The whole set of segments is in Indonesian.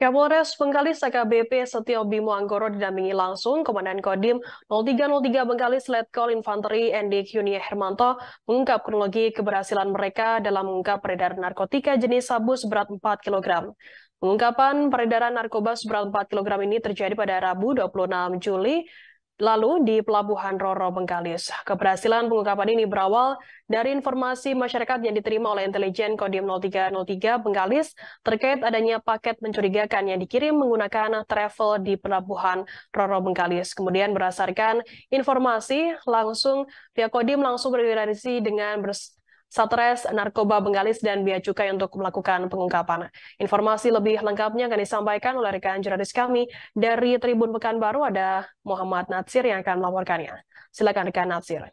Kapolres Bengkalis AKBP Setio Bimo Anggoro didampingi langsung Komandan Kodim 0303 Bengkalis Letkol Infanteri ND Kyunia Hermanto mengungkap kronologi keberhasilan mereka dalam mengungkap peredaran narkotika jenis sabu seberat 4 kg. Pengungkapan peredaran narkoba seberat 4 kg ini terjadi pada Rabu 26 Juli Lalu di Pelabuhan Roro Bengkalis, keberhasilan pengungkapan ini berawal dari informasi masyarakat yang diterima oleh intelijen Kodim 0303 Bengkalis terkait adanya paket mencurigakan yang dikirim menggunakan travel di Pelabuhan Roro Bengkalis. Kemudian berdasarkan informasi langsung pihak Kodim langsung berkoordinasi dengan bers Satres, Narkoba Bengalis dan Bea Cukai untuk melakukan pengungkapan. Informasi lebih lengkapnya akan disampaikan oleh rekan jurnalis kami dari Tribun Pekanbaru ada Muhammad Natsir yang akan melaporkannya. Silakan rekan Natsir.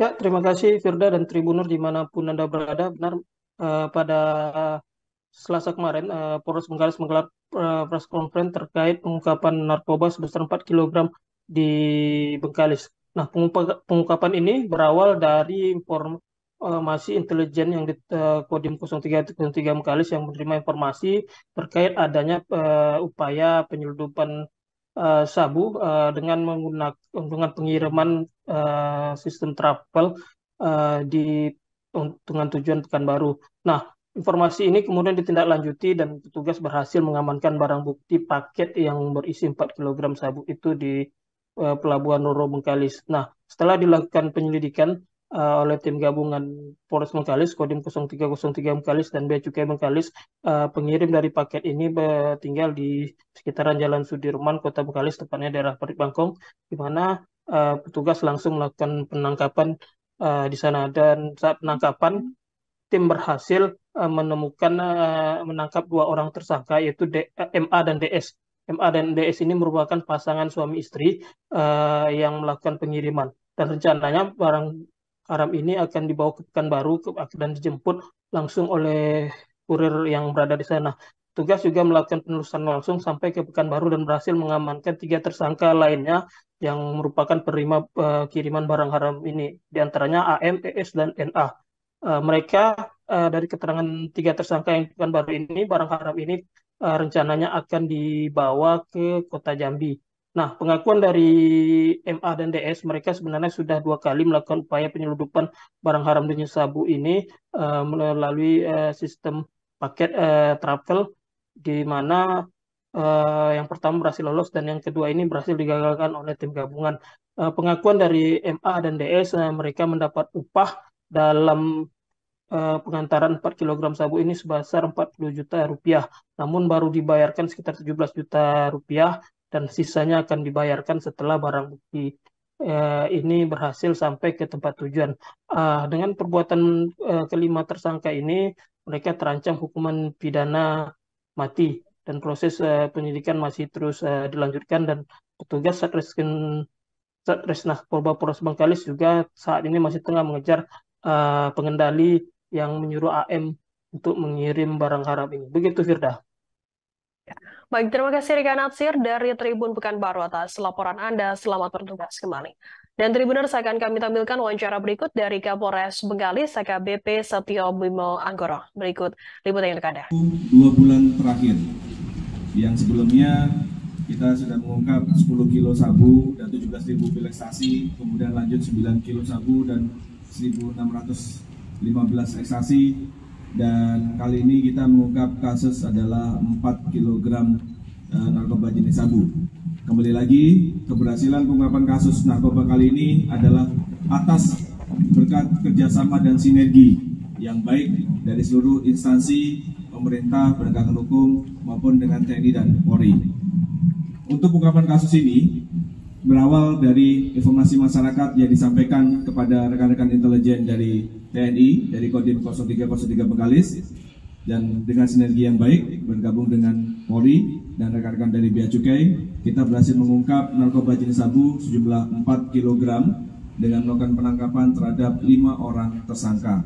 Ya, terima kasih Firda dan Tribuner dimanapun Anda berada. Benar, uh, pada Selasa kemarin, uh, Polres Bengkalis menggelar uh, press conference terkait pengungkapan narkoba sebesar 4 kg di Bengkalis. Nah, pengungkapan ini berawal dari informasi intelijen yang di eh, Kodim 0303 Mekalis yang menerima informasi terkait adanya uh, upaya penyeludupan uh, eh, sabu uh, dengan menggunakan dengan pengiriman uh, sistem travel uh, di dengan tujuan Pekanbaru. Nah, Informasi ini kemudian ditindaklanjuti dan petugas berhasil mengamankan barang bukti paket yang berisi 4 kg sabu itu di Eh, Pelabuhan Roro Bengkalis. Nah, setelah dilakukan penyelidikan uh, oleh tim gabungan Polres Bengkalis, Kodim 0303 Bengkalis dan Bea Cukai Bengkalis, uh, pengirim dari paket ini tinggal di sekitaran Jalan Sudirman, Kota Bengkalis, tepatnya daerah Parit Bangkong, di mana uh, petugas langsung melakukan penangkapan uh, di sana dan saat penangkapan tim berhasil menemukan menangkap dua orang tersangka yaitu MA dan DS. MA dan DS ini merupakan pasangan suami istri uh, yang melakukan pengiriman dan rencananya barang haram ini akan dibawa ke Pekanbaru dan dijemput langsung oleh kurir yang berada di sana. Tugas juga melakukan penelusuran langsung sampai ke Baru dan berhasil mengamankan tiga tersangka lainnya yang merupakan penerima uh, kiriman barang haram ini, diantaranya AM, ES, dan NA uh, mereka uh, dari keterangan tiga tersangka yang bukan baru ini barang haram ini uh, rencananya akan dibawa ke kota Jambi. Nah, pengakuan dari MA dan DS mereka sebenarnya sudah dua kali melakukan upaya penyeludupan barang haram jenis sabu ini uh, melalui uh, sistem paket uh, travel di mana uh, yang pertama berhasil lolos dan yang kedua ini berhasil digagalkan oleh tim gabungan. Uh, pengakuan dari MA dan DS uh, mereka mendapat upah dalam uh, pengantaran 4 kg sabu ini sebesar 40 juta rupiah, namun baru dibayarkan sekitar 17 juta rupiah dan sisanya akan dibayarkan setelah barang bukti uh, ini berhasil sampai ke tempat tujuan. Uh, dengan perbuatan uh, kelima tersangka ini, mereka terancam hukuman pidana mati dan proses uh, penyidikan masih terus uh, dilanjutkan dan petugas Satreskrim Satres Narkoba Polres Bengkalis juga saat ini masih tengah mengejar uh, pengendali yang menyuruh AM untuk mengirim barang haram ini. Begitu Firda. Baik, terima kasih Rika Natsir dari Tribun Pekanbaru atas laporan Anda. Selamat bertugas kembali. Dan Tribuners akan kami tampilkan wawancara berikut dari Kapolres Bengkalis AKBP Setio Bimo Anggoro. Berikut liputan yang terkada. Dua bulan terakhir, yang sebelumnya kita sudah mengungkap 10 kilo sabu dan 17 ribu pil kemudian lanjut 9 kilo sabu dan 1615 ekstasi dan kali ini kita mengungkap kasus adalah 4 kg eh, narkoba jenis sabu. Kembali lagi, keberhasilan pengungkapan kasus narkoba kali ini adalah atas berkat kerjasama dan sinergi yang baik dari seluruh instansi pemerintah, penegakan hukum maupun dengan TNI dan Polri. Untuk pengungkapan kasus ini, berawal dari informasi masyarakat yang disampaikan kepada rekan-rekan intelijen dari TNI dari Kodim 0303 Bengkalis dan dengan sinergi yang baik bergabung dengan Polri dan rekan-rekan dari Bea Cukai kita berhasil mengungkap narkoba jenis sabu sejumlah 4 kg dengan melakukan penangkapan terhadap lima orang tersangka.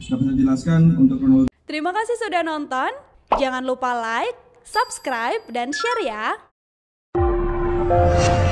Dapat saya jelaskan untuk kronologi. Terima kasih sudah nonton. Jangan lupa like, subscribe, dan share ya.